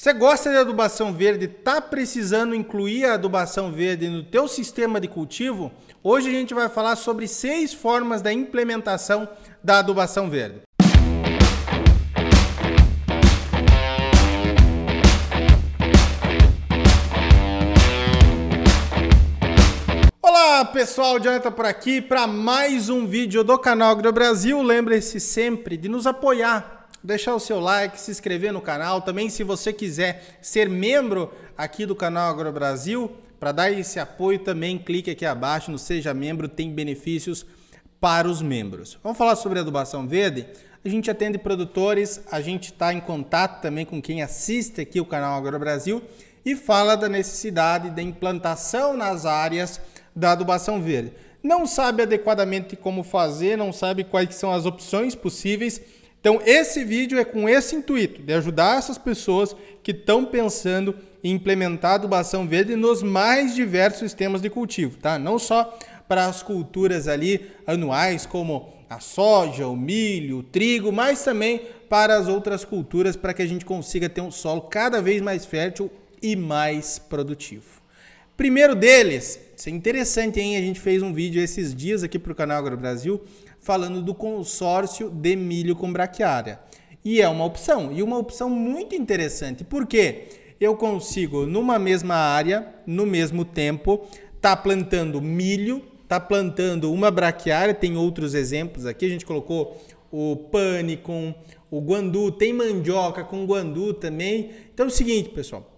Você gosta de adubação verde? Tá precisando incluir a adubação verde no teu sistema de cultivo? Hoje a gente vai falar sobre seis formas da implementação da adubação verde. Olá pessoal, Jonathan por aqui para mais um vídeo do canal Agro Brasil. Lembre-se sempre de nos apoiar deixar o seu like, se inscrever no canal. Também, se você quiser ser membro aqui do canal Agro Brasil, para dar esse apoio também, clique aqui abaixo no Seja Membro, tem benefícios para os membros. Vamos falar sobre adubação verde? A gente atende produtores, a gente está em contato também com quem assiste aqui o canal Agro Brasil e fala da necessidade da implantação nas áreas da adubação verde. Não sabe adequadamente como fazer, não sabe quais são as opções possíveis então, esse vídeo é com esse intuito, de ajudar essas pessoas que estão pensando em implementar adubação verde nos mais diversos sistemas de cultivo, tá? Não só para as culturas ali anuais, como a soja, o milho, o trigo, mas também para as outras culturas, para que a gente consiga ter um solo cada vez mais fértil e mais produtivo. Primeiro deles, isso é interessante, hein? A gente fez um vídeo esses dias aqui para o canal Agro Brasil falando do consórcio de milho com braquiária. E é uma opção, e uma opção muito interessante, porque eu consigo, numa mesma área, no mesmo tempo, tá plantando milho, tá plantando uma braquiária, tem outros exemplos aqui, a gente colocou o pane com o guandu, tem mandioca com guandu também. Então é o seguinte, pessoal,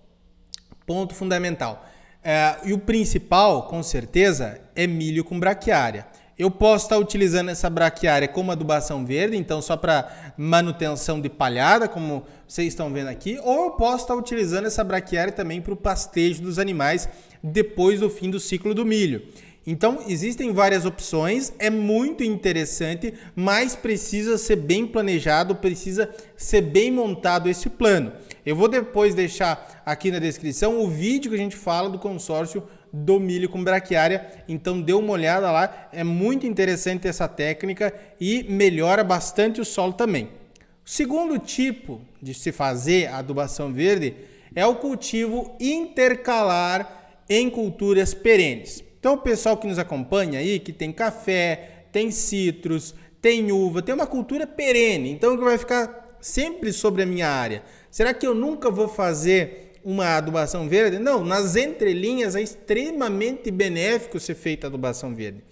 ponto fundamental. É, e o principal, com certeza, é milho com braquiária. Eu posso estar utilizando essa braquiária como adubação verde, então só para manutenção de palhada, como vocês estão vendo aqui, ou eu posso estar utilizando essa braquiária também para o pastejo dos animais depois do fim do ciclo do milho. Então, existem várias opções, é muito interessante, mas precisa ser bem planejado, precisa ser bem montado esse plano. Eu vou depois deixar aqui na descrição o vídeo que a gente fala do consórcio do milho com braquiária. Então dê uma olhada lá, é muito interessante essa técnica e melhora bastante o solo também. O segundo tipo de se fazer adubação verde é o cultivo intercalar em culturas perenes. Então o pessoal que nos acompanha aí, que tem café, tem citros, tem uva, tem uma cultura perene, então que vai ficar sempre sobre a minha área. Será que eu nunca vou fazer uma adubação verde? Não, nas entrelinhas é extremamente benéfico ser feita adubação verde.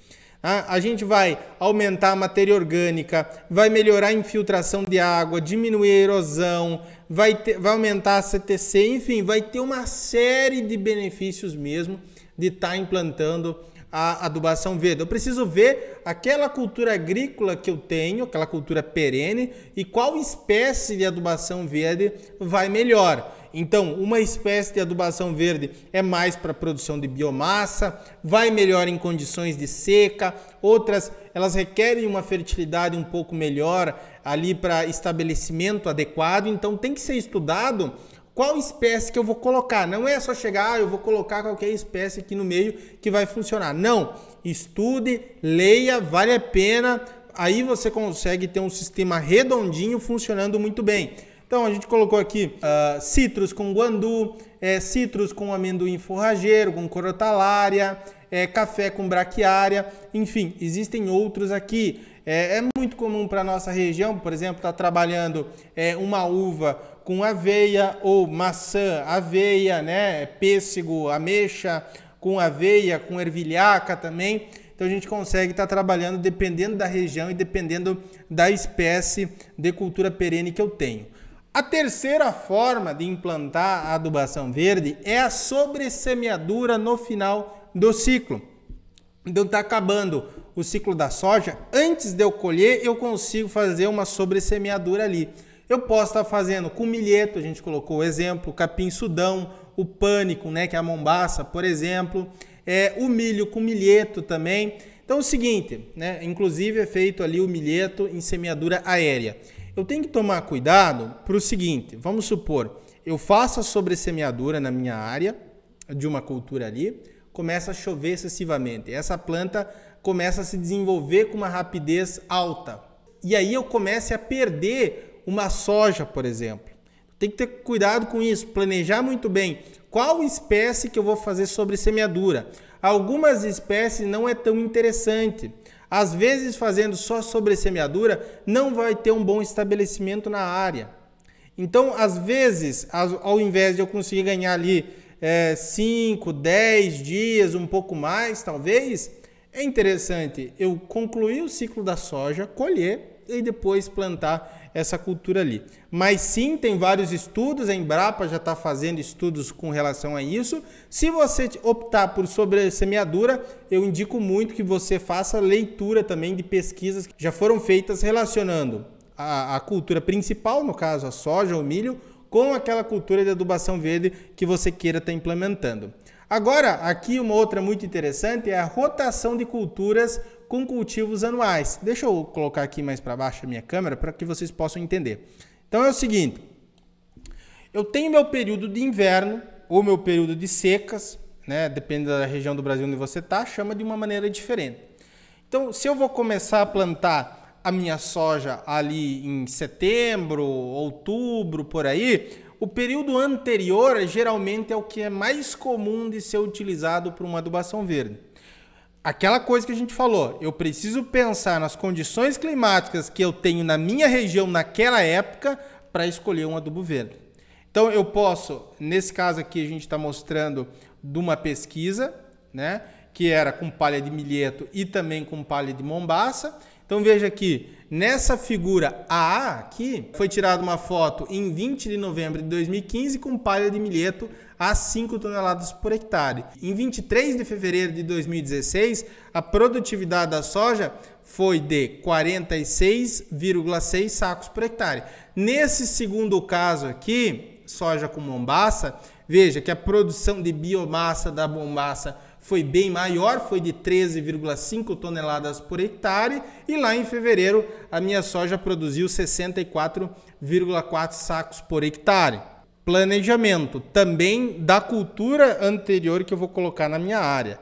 Ah, a gente vai aumentar a matéria orgânica, vai melhorar a infiltração de água, diminuir a erosão, vai, ter, vai aumentar a CTC, enfim, vai ter uma série de benefícios mesmo de estar tá implantando a adubação verde. Eu preciso ver aquela cultura agrícola que eu tenho, aquela cultura perene, e qual espécie de adubação verde vai melhor. Então, uma espécie de adubação verde é mais para produção de biomassa, vai melhor em condições de seca, outras elas requerem uma fertilidade um pouco melhor ali para estabelecimento adequado, então tem que ser estudado qual espécie que eu vou colocar. Não é só chegar, ah, eu vou colocar qualquer espécie aqui no meio que vai funcionar. Não, estude, leia, vale a pena. Aí você consegue ter um sistema redondinho funcionando muito bem. Então a gente colocou aqui uh, ah, citros com guandu, é, citros com amendoim forrageiro, com corotalária, é, café com braquiária, enfim, existem outros aqui. É, é muito comum para nossa região, por exemplo, estar tá trabalhando é, uma uva com aveia ou maçã, aveia, né, é pêssego, ameixa com aveia, com ervilhaca também. Então a gente consegue estar tá trabalhando dependendo da região e dependendo da espécie de cultura perene que eu tenho. A terceira forma de implantar a adubação verde é a sobressemeadura no final do ciclo. Então está acabando o ciclo da soja, antes de eu colher eu consigo fazer uma sobressemeadura ali. Eu posso estar tá fazendo com milheto, a gente colocou o exemplo, capim sudão, o pânico, né, que é a mombaça, por exemplo, é, o milho com milheto também. Então é o seguinte, né, inclusive é feito ali o milheto em semeadura aérea eu tenho que tomar cuidado para o seguinte: vamos supor, eu faço a sobressemeadura na minha área de uma cultura ali, começa a chover excessivamente, essa planta começa a se desenvolver com uma rapidez alta, e aí eu comece a perder uma soja, por exemplo. Tem que ter cuidado com isso, planejar muito bem qual espécie que eu vou fazer sobre semeadura. Algumas espécies não é tão interessante às vezes fazendo só sobre semeadura, não vai ter um bom estabelecimento na área. Então, às vezes, ao invés de eu conseguir ganhar ali 5, é, 10 dias, um pouco mais, talvez, é interessante eu concluir o ciclo da soja, colher e depois plantar essa cultura ali. Mas sim, tem vários estudos, a Embrapa já está fazendo estudos com relação a isso. Se você optar por sobre semeadura, eu indico muito que você faça leitura também de pesquisas que já foram feitas relacionando a, a cultura principal, no caso a soja ou milho, com aquela cultura de adubação verde que você queira estar tá implementando. Agora, aqui uma outra muito interessante é a rotação de culturas com cultivos anuais. Deixa eu colocar aqui mais para baixo a minha câmera para que vocês possam entender. Então é o seguinte, eu tenho meu período de inverno ou meu período de secas, né? Depende da região do Brasil onde você está, chama de uma maneira diferente. Então, se eu vou começar a plantar a minha soja ali em setembro, outubro, por aí, o período anterior geralmente é o que é mais comum de ser utilizado para uma adubação verde aquela coisa que a gente falou, eu preciso pensar nas condições climáticas que eu tenho na minha região naquela época para escolher um adubo verde. Então eu posso, nesse caso aqui a gente está mostrando de uma pesquisa, né, que era com palha de milheto e também com palha de mombaça. Então veja aqui, nessa figura a aqui, foi tirada uma foto em 20 de novembro de 2015 com palha de milheto a 5 toneladas por hectare. Em 23 de fevereiro de 2016, a produtividade da soja foi de 46,6 sacos por hectare. Nesse segundo caso aqui, soja com mombaça, Veja que a produção de biomassa da bombaça foi bem maior, foi de 13,5 toneladas por hectare, e lá em fevereiro a minha soja produziu 64,4 sacos por hectare. Planejamento também da cultura anterior que eu vou colocar na minha área.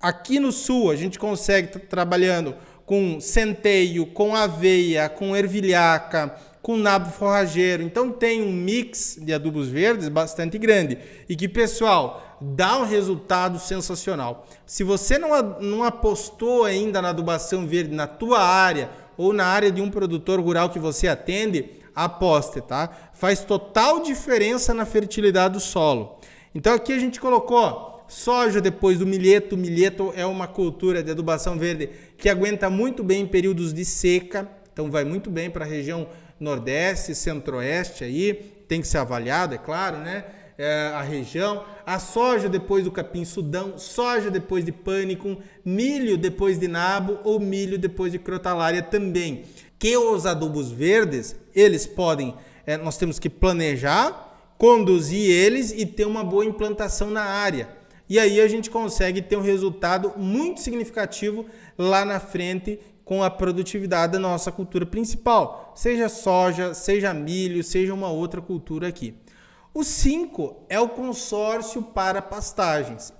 Aqui no sul a gente consegue trabalhando com centeio, com aveia, com ervilhaca, com nabo forrageiro. Então tem um mix de adubos verdes bastante grande e que, pessoal, dá um resultado sensacional. Se você não, não apostou ainda na adubação verde na tua área ou na área de um produtor rural que você atende, aposte, tá? Faz total diferença na fertilidade do solo. Então aqui a gente colocou soja depois do milheto. milheto é uma cultura de adubação verde que aguenta muito bem períodos de seca, então vai muito bem para a região Nordeste, Centro-Oeste aí, tem que ser avaliado, é claro, né? É, a região, a soja depois do capim-sudão, soja depois de pânico, milho depois de nabo ou milho depois de crotalária também. Que os adubos verdes, eles podem, é, nós temos que planejar, conduzir eles e ter uma boa implantação na área. E aí a gente consegue ter um resultado muito significativo lá na frente com a produtividade da nossa cultura principal seja soja, seja milho, seja uma outra cultura aqui. O 5 é o consórcio para pastagens.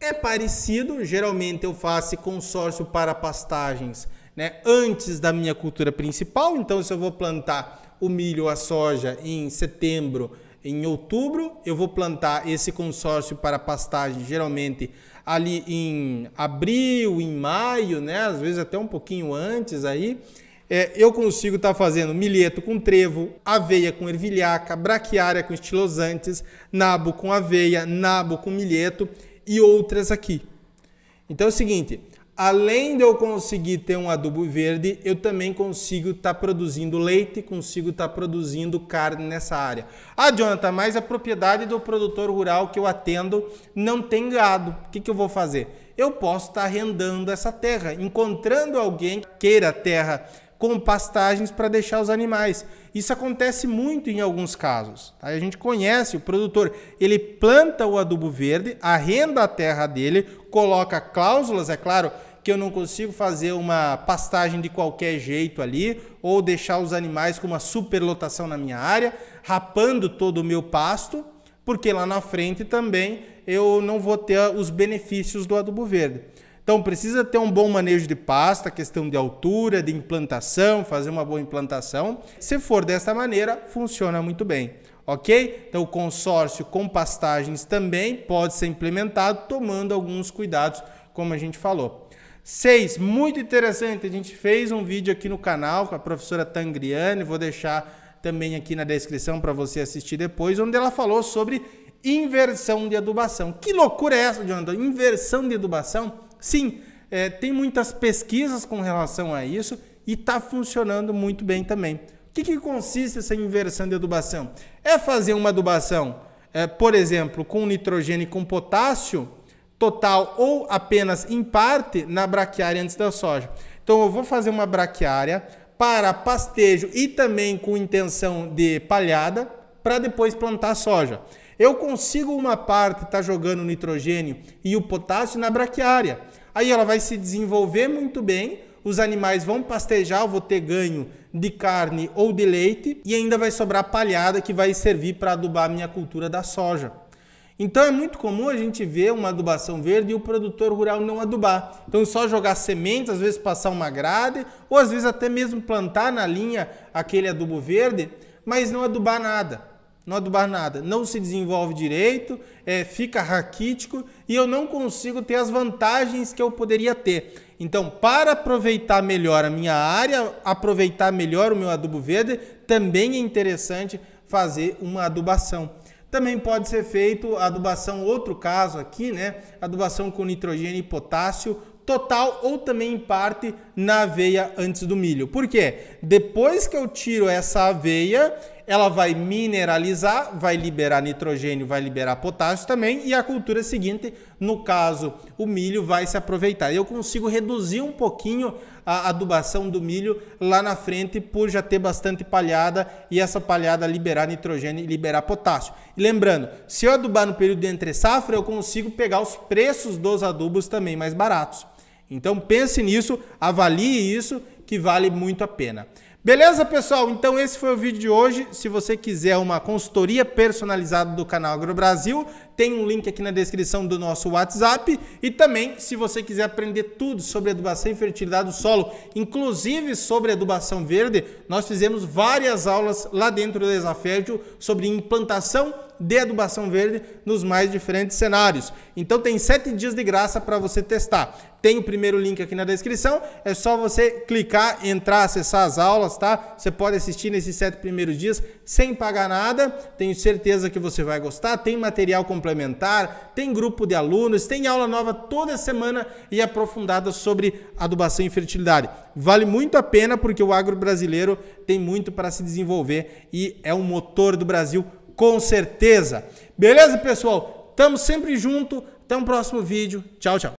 É parecido, geralmente eu faço consórcio para pastagens né, antes da minha cultura principal. Então, se eu vou plantar o milho ou a soja em setembro, em outubro, eu vou plantar esse consórcio para pastagens geralmente ali em abril, em maio, né? Às vezes até um pouquinho antes aí. É, eu consigo estar tá fazendo milheto com trevo, aveia com ervilhaca, braquiária com estilosantes, nabo com aveia, nabo com milheto e outras aqui. Então é o seguinte, além de eu conseguir ter um adubo verde, eu também consigo estar tá produzindo leite, consigo estar tá produzindo carne nessa área. Ah, Jonathan, mas a propriedade do produtor rural que eu atendo não tem gado. O que, que eu vou fazer? Eu posso estar tá arrendando essa terra, encontrando alguém que queira terra com pastagens para deixar os animais. Isso acontece muito em alguns casos. Tá? A gente conhece o produtor, ele planta o adubo verde, arrenda a terra dele, coloca cláusulas, é claro, que eu não consigo fazer uma pastagem de qualquer jeito ali, ou deixar os animais com uma superlotação na minha área, rapando todo o meu pasto, porque lá na frente também eu não vou ter os benefícios do adubo verde. Então precisa ter um bom manejo de pasta, questão de altura, de implantação, fazer uma boa implantação. Se for desta maneira, funciona muito bem. Ok? Então, o consórcio com pastagens também pode ser implementado, tomando alguns cuidados, como a gente falou. Seis, Muito interessante, a gente fez um vídeo aqui no canal com a professora Tangriane, vou deixar também aqui na descrição para você assistir depois, onde ela falou sobre inversão de adubação. Que loucura é essa, Jonathan? Inversão de adubação? sim, é, tem muitas pesquisas com relação a isso e está funcionando muito bem também. O que, que, consiste essa inversão de adubação? É fazer uma adubação, é, por exemplo, com nitrogênio e com potássio, total ou apenas em parte na braquiária antes da soja. Então eu vou fazer uma braquiária para pastejo e também com intenção de palhada para depois plantar soja. Eu consigo uma parte estar tá jogando nitrogênio e o potássio na braquiária. Aí ela vai se desenvolver muito bem, os animais vão pastejar, eu vou ter ganho de carne ou de leite e ainda vai sobrar palhada que vai servir para adubar a minha cultura da soja. Então é muito comum a gente ver uma adubação verde e o produtor rural não adubar. Então só jogar sementes, às vezes passar uma grade, ou às vezes até mesmo plantar na linha aquele adubo verde, mas não adubar nada não adubar nada, não se desenvolve direito, é, fica raquítico e eu não consigo ter as vantagens que eu poderia ter. Então, para aproveitar melhor a minha área, aproveitar melhor o meu adubo verde, também é interessante fazer uma adubação. Também pode ser feito adubação, outro caso aqui, né? Adubação com nitrogênio e potássio total ou também em parte na aveia antes do milho. Por quê? Depois que eu tiro essa aveia, ela vai mineralizar, vai liberar nitrogênio, vai liberar potássio também, e a cultura seguinte, no caso, o milho vai se aproveitar. Eu consigo reduzir um pouquinho a adubação do milho lá na frente por já ter bastante palhada e essa palhada liberar nitrogênio e liberar potássio. E lembrando, se eu adubar no período de entre safra, eu consigo pegar os preços dos adubos também mais baratos. Então pense nisso, avalie isso, que vale muito a pena. Beleza, pessoal? Então esse foi o vídeo de hoje. Se você quiser uma consultoria personalizada do canal Agro Brasil, tem um link aqui na descrição do nosso WhatsApp. E também, se você quiser aprender tudo sobre adubação e fertilidade do solo, inclusive sobre adubação verde, nós fizemos várias aulas lá dentro do Exafértil sobre implantação de adubação verde nos mais diferentes cenários. Então tem sete dias de graça para você testar. Tem o primeiro link aqui na descrição, é só você clicar, entrar, acessar as aulas, tá? Você pode assistir nesses sete primeiros dias sem pagar nada. Tenho certeza que você vai gostar. Tem material completo complementar, tem grupo de alunos, tem aula nova toda semana e é aprofundada sobre adubação e fertilidade. Vale muito a pena porque o agro brasileiro tem muito para se desenvolver e é um motor do Brasil com certeza. Beleza, pessoal? Tamo sempre junto. Até o um próximo vídeo. Tchau, tchau.